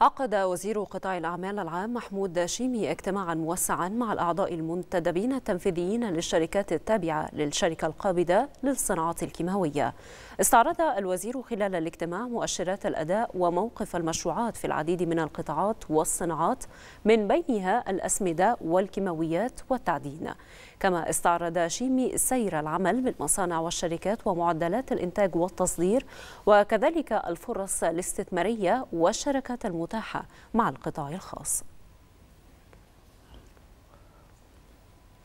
عقد وزير قطاع الأعمال العام محمود شيمي اجتماعا موسعا مع الأعضاء المنتدبين التنفيذيين للشركات التابعة للشركة القابضة للصناعات الكيماوية استعرض الوزير خلال الاجتماع مؤشرات الأداء وموقف المشروعات في العديد من القطاعات والصناعات من بينها الأسمدة والكيماويات والتعدين كما استعرض شيمي سير العمل بالمصانع والشركات ومعدلات الإنتاج والتصدير وكذلك الفرص الاستثمارية والشركات المتابعة المتاحة مع القطاع الخاص